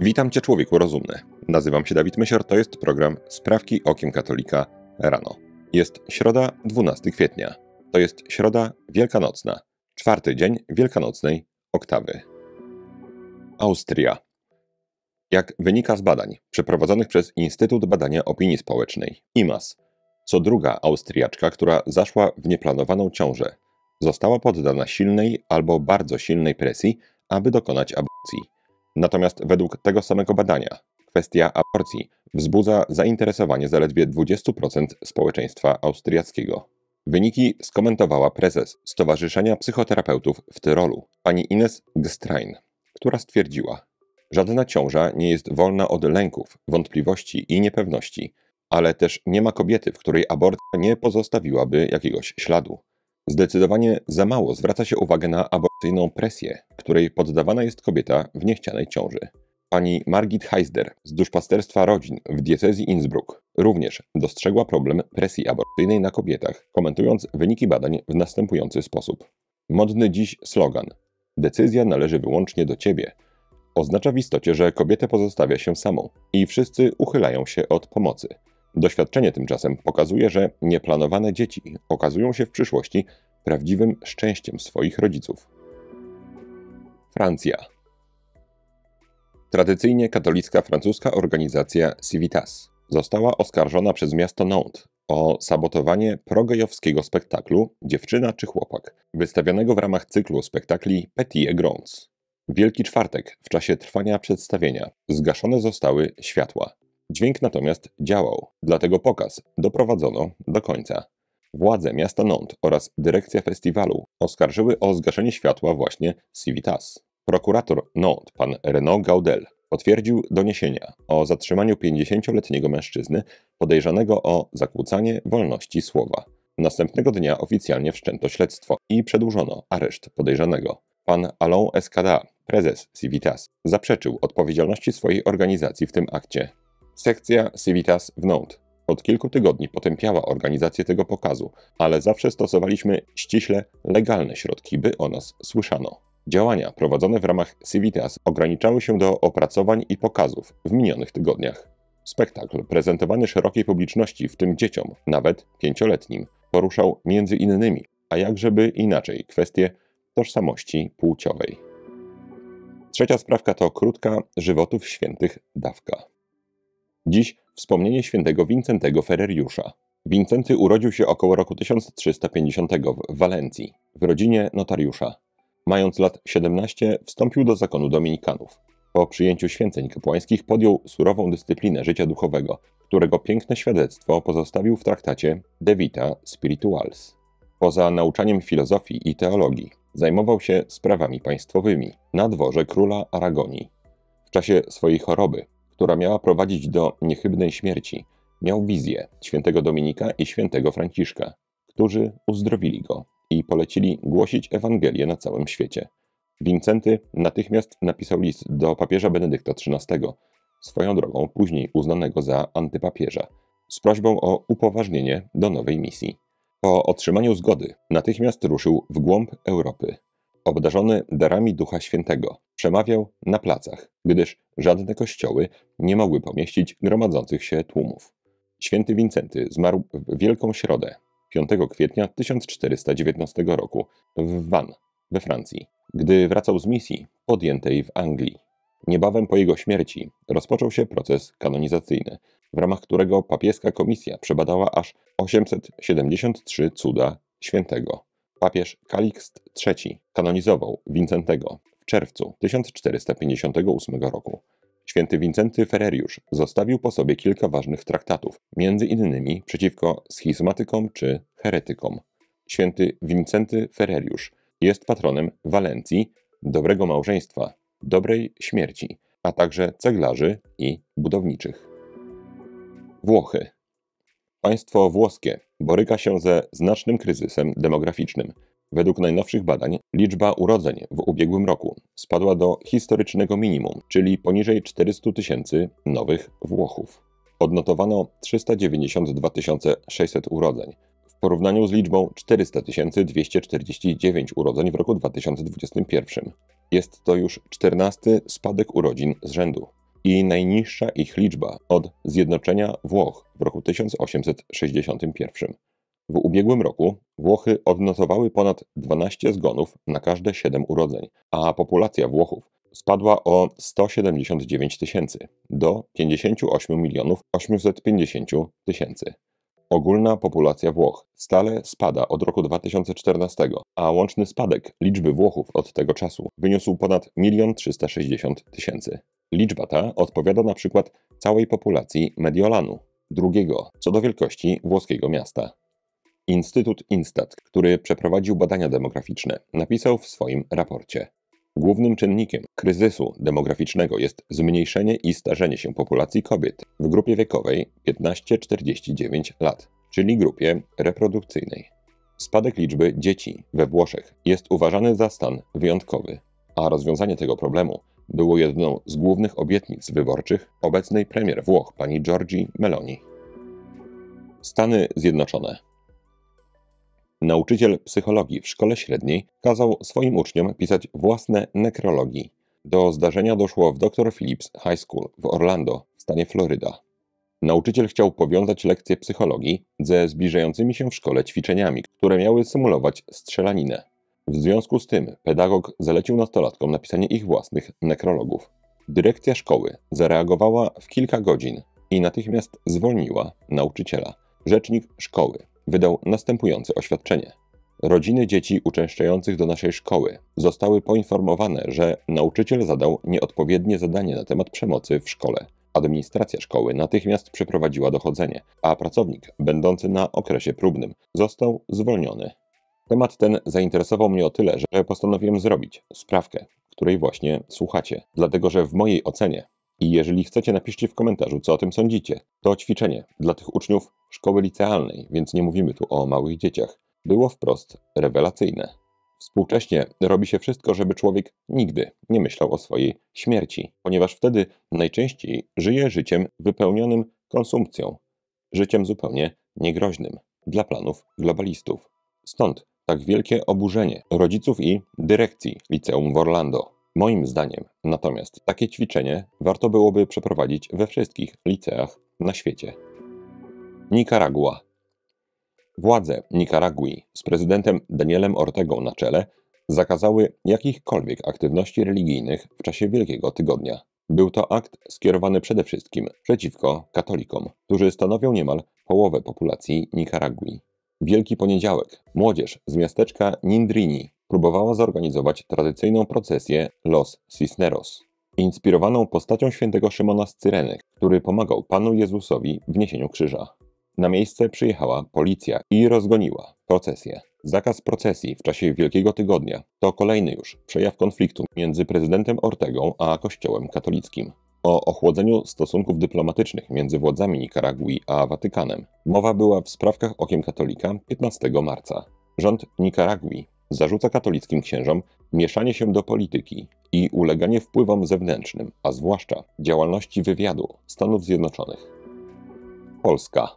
Witam Cię, człowieku rozumny. Nazywam się Dawid Mysior, to jest program Sprawki Okiem Katolika rano. Jest środa 12 kwietnia. To jest środa wielkanocna, czwarty dzień wielkanocnej oktawy. Austria. Jak wynika z badań przeprowadzonych przez Instytut Badania Opinii Społecznej, IMAS, co druga Austriaczka, która zaszła w nieplanowaną ciążę, została poddana silnej albo bardzo silnej presji, aby dokonać aborcji. Natomiast według tego samego badania kwestia aborcji wzbudza zainteresowanie zaledwie 20% społeczeństwa austriackiego. Wyniki skomentowała prezes Stowarzyszenia Psychoterapeutów w Tyrolu, pani Ines Gstrein, która stwierdziła, Żadna ciąża nie jest wolna od lęków, wątpliwości i niepewności, ale też nie ma kobiety, w której aborcja nie pozostawiłaby jakiegoś śladu. Zdecydowanie za mało zwraca się uwagę na aborcyjną presję, której poddawana jest kobieta w niechcianej ciąży. Pani Margit Heisder z Duszpasterstwa Rodzin w diecezji Innsbruck również dostrzegła problem presji aborcyjnej na kobietach, komentując wyniki badań w następujący sposób. Modny dziś slogan Decyzja należy wyłącznie do ciebie oznacza w istocie, że kobietę pozostawia się samą i wszyscy uchylają się od pomocy. Doświadczenie tymczasem pokazuje, że nieplanowane dzieci okazują się w przyszłości prawdziwym szczęściem swoich rodziców. Francja. Tradycyjnie katolicka francuska organizacja Civitas została oskarżona przez miasto Nantes o sabotowanie progejowskiego spektaklu Dziewczyna czy Chłopak, wystawionego w ramach cyklu spektakli Petit et Grands. Wielki czwartek w czasie trwania przedstawienia zgaszone zostały światła. Dźwięk natomiast działał, dlatego pokaz doprowadzono do końca. Władze miasta Nantes oraz dyrekcja festiwalu oskarżyły o zgaszenie światła właśnie Civitas. Prokurator Nantes, pan Renaud Gaudel, potwierdził doniesienia o zatrzymaniu 50-letniego mężczyzny podejrzanego o zakłócanie wolności słowa. Następnego dnia oficjalnie wszczęto śledztwo i przedłużono areszt podejrzanego. Pan Alain Escada, prezes Civitas, zaprzeczył odpowiedzialności swojej organizacji w tym akcie. Sekcja Civitas w Nantes od kilku tygodni potępiała organizację tego pokazu, ale zawsze stosowaliśmy ściśle legalne środki, by o nas słyszano. Działania prowadzone w ramach Civitas ograniczały się do opracowań i pokazów w minionych tygodniach. Spektakl prezentowany szerokiej publiczności, w tym dzieciom, nawet pięcioletnim, poruszał między innymi, a jakżeby inaczej, kwestie tożsamości płciowej. Trzecia sprawka to krótka żywotów świętych dawka. Dziś wspomnienie świętego Wincentego Ferreriusza. Wincenty urodził się około roku 1350 w Walencji, w rodzinie notariusza. Mając lat 17, wstąpił do zakonu dominikanów. Po przyjęciu święceń kapłańskich podjął surową dyscyplinę życia duchowego, którego piękne świadectwo pozostawił w traktacie De Vita Spirituals. Poza nauczaniem filozofii i teologii, zajmował się sprawami państwowymi na dworze króla Aragonii. W czasie swojej choroby która miała prowadzić do niechybnej śmierci, miał wizję świętego Dominika i świętego Franciszka, którzy uzdrowili go i polecili głosić Ewangelię na całym świecie. Wincenty natychmiast napisał list do papieża Benedykta XIII, swoją drogą później uznanego za antypapieża, z prośbą o upoważnienie do nowej misji. Po otrzymaniu zgody natychmiast ruszył w głąb Europy, obdarzony darami Ducha Świętego, przemawiał na placach, gdyż żadne kościoły nie mogły pomieścić gromadzących się tłumów. Święty Wincenty zmarł w Wielką Środę, 5 kwietnia 1419 roku w Vannes we Francji, gdy wracał z misji podjętej w Anglii. Niebawem po jego śmierci rozpoczął się proces kanonizacyjny, w ramach którego papieska komisja przebadała aż 873 cuda świętego. Papież Kalikst III kanonizował Wincentego w czerwcu 1458 roku. Święty Wincenty Ferreriusz zostawił po sobie kilka ważnych traktatów, między innymi przeciwko schizmatykom czy heretykom. Święty Wincenty Ferreriusz jest patronem Walencji, dobrego małżeństwa, dobrej śmierci, a także ceglarzy i budowniczych. Włochy Państwo włoskie boryka się ze znacznym kryzysem demograficznym. Według najnowszych badań liczba urodzeń w ubiegłym roku spadła do historycznego minimum, czyli poniżej 400 tysięcy nowych Włochów. Odnotowano 392 600 urodzeń w porównaniu z liczbą 400 249 urodzeń w roku 2021. Jest to już 14 spadek urodzin z rzędu i najniższa ich liczba od zjednoczenia Włoch w roku 1861. W ubiegłym roku Włochy odnotowały ponad 12 zgonów na każde 7 urodzeń, a populacja Włochów spadła o 179 tysięcy do 58 milionów 850 tysięcy. Ogólna populacja Włoch stale spada od roku 2014, a łączny spadek liczby Włochów od tego czasu wyniósł ponad 1 360 tysięcy. Liczba ta odpowiada na przykład całej populacji Mediolanu, drugiego co do wielkości włoskiego miasta. Instytut Instat, który przeprowadził badania demograficzne, napisał w swoim raporcie: Głównym czynnikiem kryzysu demograficznego jest zmniejszenie i starzenie się populacji kobiet w grupie wiekowej 15-49 lat, czyli grupie reprodukcyjnej. Spadek liczby dzieci we Włoszech jest uważany za stan wyjątkowy, a rozwiązanie tego problemu było jedną z głównych obietnic wyborczych obecnej premier Włoch pani Giorgi Meloni. Stany Zjednoczone. Nauczyciel psychologii w szkole średniej kazał swoim uczniom pisać własne nekrologii. Do zdarzenia doszło w Dr. Phillips High School w Orlando w stanie Floryda. Nauczyciel chciał powiązać lekcje psychologii ze zbliżającymi się w szkole ćwiczeniami, które miały symulować strzelaninę. W związku z tym pedagog zalecił nastolatkom napisanie ich własnych nekrologów. Dyrekcja szkoły zareagowała w kilka godzin i natychmiast zwolniła nauczyciela. Rzecznik szkoły wydał następujące oświadczenie. Rodziny dzieci uczęszczających do naszej szkoły zostały poinformowane, że nauczyciel zadał nieodpowiednie zadanie na temat przemocy w szkole. Administracja szkoły natychmiast przeprowadziła dochodzenie, a pracownik, będący na okresie próbnym, został zwolniony Temat ten zainteresował mnie o tyle, że postanowiłem zrobić sprawkę, której właśnie słuchacie. Dlatego, że w mojej ocenie, i jeżeli chcecie, napiszcie w komentarzu, co o tym sądzicie, to ćwiczenie dla tych uczniów szkoły licealnej, więc nie mówimy tu o małych dzieciach, było wprost rewelacyjne. Współcześnie robi się wszystko, żeby człowiek nigdy nie myślał o swojej śmierci, ponieważ wtedy najczęściej żyje życiem wypełnionym konsumpcją, życiem zupełnie niegroźnym dla planów globalistów. Stąd tak wielkie oburzenie rodziców i dyrekcji liceum w Orlando. Moim zdaniem natomiast takie ćwiczenie warto byłoby przeprowadzić we wszystkich liceach na świecie. Nikaragua. Władze Nikaragui z prezydentem Danielem Ortegą na czele zakazały jakichkolwiek aktywności religijnych w czasie Wielkiego Tygodnia. Był to akt skierowany przede wszystkim przeciwko katolikom, którzy stanowią niemal połowę populacji Nikaragui. Wielki Poniedziałek. Młodzież z miasteczka Nindrini próbowała zorganizować tradycyjną procesję Los Cisneros, inspirowaną postacią świętego Szymona z Cyreny, który pomagał Panu Jezusowi w niesieniu krzyża. Na miejsce przyjechała policja i rozgoniła procesję. Zakaz procesji w czasie Wielkiego Tygodnia to kolejny już przejaw konfliktu między prezydentem Ortegą a Kościołem katolickim o ochłodzeniu stosunków dyplomatycznych między władzami Nikaragui a Watykanem. Mowa była w sprawkach okiem katolika 15 marca. Rząd Nikaragui zarzuca katolickim księżom mieszanie się do polityki i uleganie wpływom zewnętrznym, a zwłaszcza działalności wywiadu Stanów Zjednoczonych. Polska.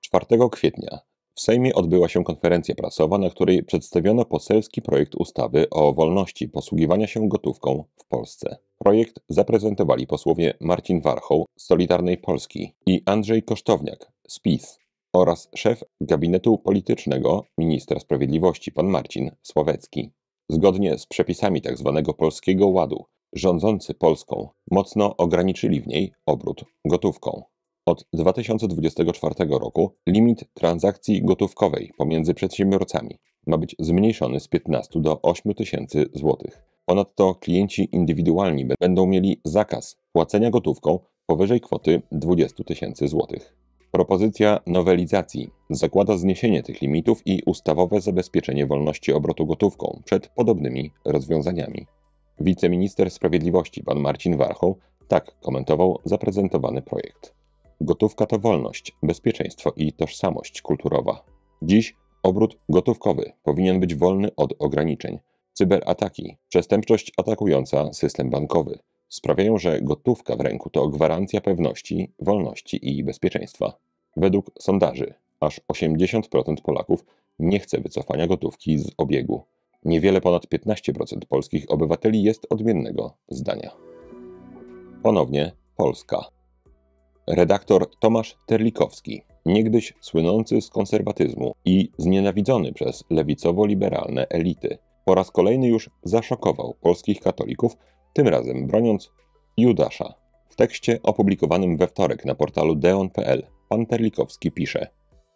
4 kwietnia w Sejmie odbyła się konferencja prasowa, na której przedstawiono poselski projekt ustawy o wolności posługiwania się gotówką w Polsce. Projekt zaprezentowali posłowie Marcin Warchoł z Solidarnej Polski i Andrzej Kosztowniak z PiS oraz szef gabinetu politycznego ministra sprawiedliwości pan Marcin Sławecki. Zgodnie z przepisami tzw. Tak Polskiego Ładu, rządzący Polską mocno ograniczyli w niej obrót gotówką. Od 2024 roku limit transakcji gotówkowej pomiędzy przedsiębiorcami ma być zmniejszony z 15 do 8 tysięcy złotych. Ponadto klienci indywidualni będą mieli zakaz płacenia gotówką powyżej kwoty 20 tysięcy złotych. Propozycja nowelizacji zakłada zniesienie tych limitów i ustawowe zabezpieczenie wolności obrotu gotówką przed podobnymi rozwiązaniami. Wiceminister Sprawiedliwości pan Marcin Warchoł tak komentował zaprezentowany projekt. Gotówka to wolność, bezpieczeństwo i tożsamość kulturowa. Dziś obrót gotówkowy powinien być wolny od ograniczeń. Cyberataki, przestępczość atakująca system bankowy sprawiają, że gotówka w ręku to gwarancja pewności, wolności i bezpieczeństwa. Według sondaży aż 80% Polaków nie chce wycofania gotówki z obiegu. Niewiele ponad 15% polskich obywateli jest odmiennego zdania. Ponownie Polska. Redaktor Tomasz Terlikowski, niegdyś słynący z konserwatyzmu i znienawidzony przez lewicowo-liberalne elity, po raz kolejny już zaszokował polskich katolików, tym razem broniąc Judasza. W tekście opublikowanym we wtorek na portalu deon.pl pan Terlikowski pisze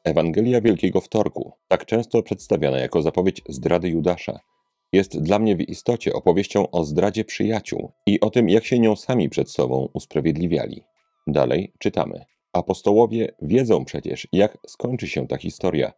Ewangelia Wielkiego Wtorku, tak często przedstawiana jako zapowiedź zdrady Judasza, jest dla mnie w istocie opowieścią o zdradzie przyjaciół i o tym, jak się nią sami przed sobą usprawiedliwiali. Dalej czytamy. Apostołowie wiedzą przecież, jak skończy się ta historia.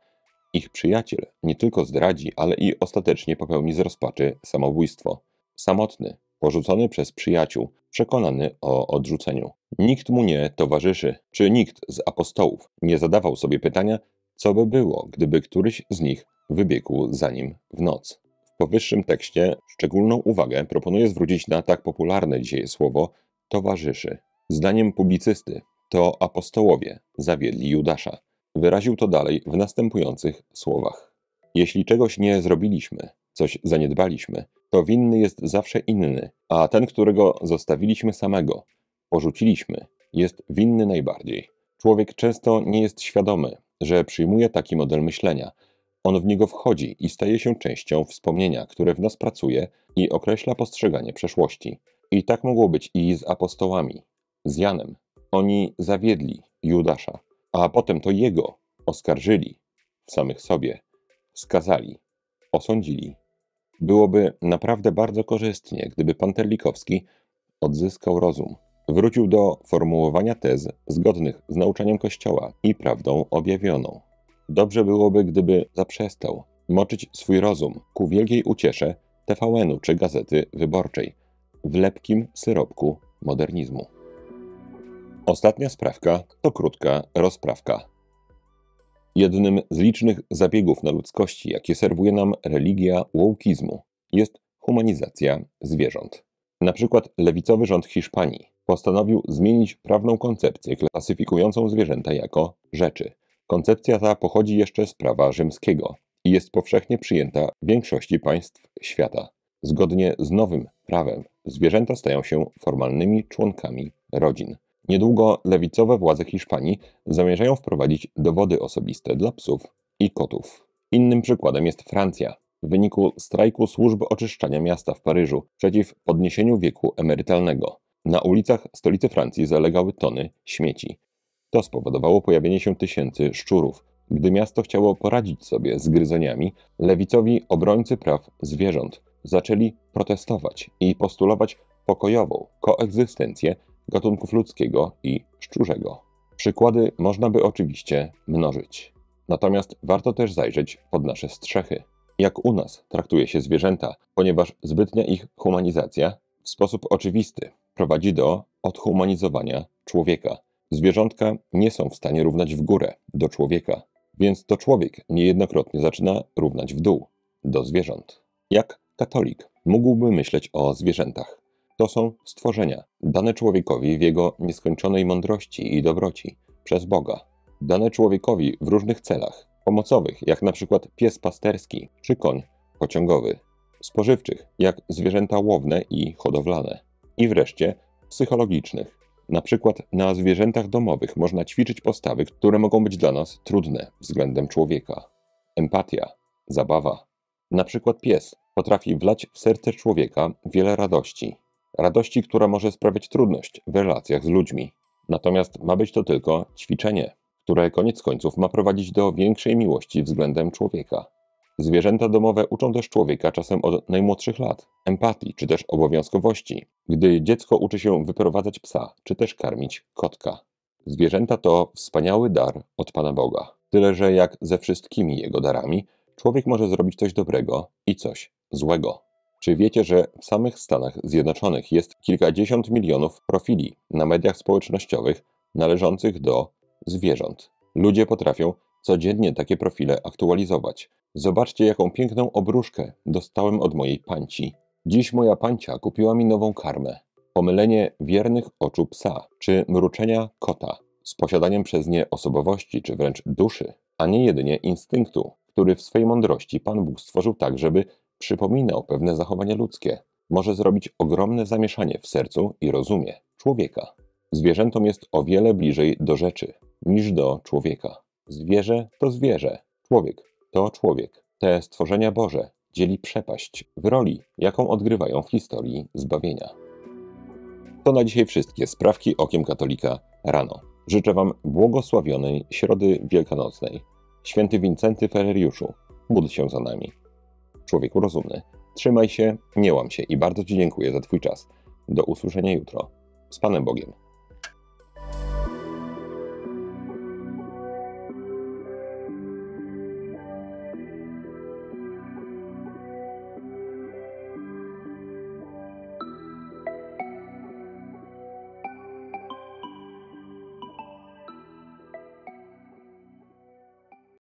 Ich przyjaciel nie tylko zdradzi, ale i ostatecznie popełni z rozpaczy samobójstwo. Samotny, porzucony przez przyjaciół, przekonany o odrzuceniu. Nikt mu nie towarzyszy, czy nikt z apostołów nie zadawał sobie pytania, co by było, gdyby któryś z nich wybiegł za nim w noc. W powyższym tekście szczególną uwagę proponuję zwrócić na tak popularne dzisiaj słowo towarzyszy. Zdaniem publicysty to apostołowie zawiedli Judasza. Wyraził to dalej w następujących słowach: Jeśli czegoś nie zrobiliśmy, coś zaniedbaliśmy, to winny jest zawsze inny, a ten, którego zostawiliśmy samego, porzuciliśmy, jest winny najbardziej. Człowiek często nie jest świadomy, że przyjmuje taki model myślenia. On w niego wchodzi i staje się częścią wspomnienia, które w nas pracuje i określa postrzeganie przeszłości. I tak mogło być i z apostołami z Janem. Oni zawiedli Judasza, a potem to jego oskarżyli w samych sobie, skazali, osądzili. Byłoby naprawdę bardzo korzystnie, gdyby pan Terlikowski odzyskał rozum, wrócił do formułowania tez zgodnych z nauczaniem Kościoła i prawdą objawioną. Dobrze byłoby, gdyby zaprzestał moczyć swój rozum ku wielkiej uciesze TVN-u czy Gazety Wyborczej w lepkim syropku modernizmu. Ostatnia sprawka to krótka rozprawka. Jednym z licznych zabiegów na ludzkości, jakie serwuje nam religia łowkizmu, jest humanizacja zwierząt. Na przykład lewicowy rząd Hiszpanii postanowił zmienić prawną koncepcję klasyfikującą zwierzęta jako rzeczy. Koncepcja ta pochodzi jeszcze z prawa rzymskiego i jest powszechnie przyjęta w większości państw świata. Zgodnie z nowym prawem zwierzęta stają się formalnymi członkami rodzin. Niedługo lewicowe władze Hiszpanii zamierzają wprowadzić dowody osobiste dla psów i kotów. Innym przykładem jest Francja. W wyniku strajku służby oczyszczania miasta w Paryżu przeciw podniesieniu wieku emerytalnego. Na ulicach stolicy Francji zalegały tony śmieci. To spowodowało pojawienie się tysięcy szczurów. Gdy miasto chciało poradzić sobie z gryzoniami, lewicowi obrońcy praw zwierząt zaczęli protestować i postulować pokojową koegzystencję gatunków ludzkiego i szczurzego. Przykłady można by oczywiście mnożyć. Natomiast warto też zajrzeć pod nasze strzechy. Jak u nas traktuje się zwierzęta, ponieważ zbytnia ich humanizacja w sposób oczywisty prowadzi do odhumanizowania człowieka. Zwierzątka nie są w stanie równać w górę do człowieka, więc to człowiek niejednokrotnie zaczyna równać w dół do zwierząt. Jak katolik mógłby myśleć o zwierzętach? To są stworzenia, dane człowiekowi w jego nieskończonej mądrości i dobroci przez Boga. Dane człowiekowi w różnych celach, pomocowych, jak na przykład pies pasterski czy koń pociągowy, spożywczych, jak zwierzęta łowne i hodowlane, i wreszcie psychologicznych. Na przykład na zwierzętach domowych można ćwiczyć postawy, które mogą być dla nas trudne względem człowieka. Empatia, zabawa. Na przykład pies potrafi wlać w serce człowieka wiele radości, radości, która może sprawiać trudność w relacjach z ludźmi. Natomiast ma być to tylko ćwiczenie, które koniec końców ma prowadzić do większej miłości względem człowieka. Zwierzęta domowe uczą też człowieka czasem od najmłodszych lat empatii czy też obowiązkowości, gdy dziecko uczy się wyprowadzać psa czy też karmić kotka. Zwierzęta to wspaniały dar od Pana Boga. Tyle, że jak ze wszystkimi jego darami, człowiek może zrobić coś dobrego i coś złego. Czy wiecie, że w samych Stanach Zjednoczonych jest kilkadziesiąt milionów profili na mediach społecznościowych należących do zwierząt? Ludzie potrafią codziennie takie profile aktualizować. Zobaczcie, jaką piękną obruszkę dostałem od mojej panci. Dziś moja pancia kupiła mi nową karmę. Pomylenie wiernych oczu psa czy mruczenia kota z posiadaniem przez nie osobowości czy wręcz duszy, a nie jedynie instynktu, który w swej mądrości Pan Bóg stworzył tak, żeby przypominał pewne zachowania ludzkie, może zrobić ogromne zamieszanie w sercu i rozumie człowieka. Zwierzętom jest o wiele bliżej do rzeczy niż do człowieka. Zwierzę to zwierzę, człowiek to człowiek. Te stworzenia Boże dzieli przepaść w roli, jaką odgrywają w historii zbawienia. To na dzisiaj wszystkie sprawki okiem katolika rano. Życzę Wam błogosławionej środy wielkanocnej. Święty Wincenty Fereriuszu, módl się za nami człowieku rozumny. Trzymaj się, nie łam się i bardzo Ci dziękuję za Twój czas. Do usłyszenia jutro. Z Panem Bogiem.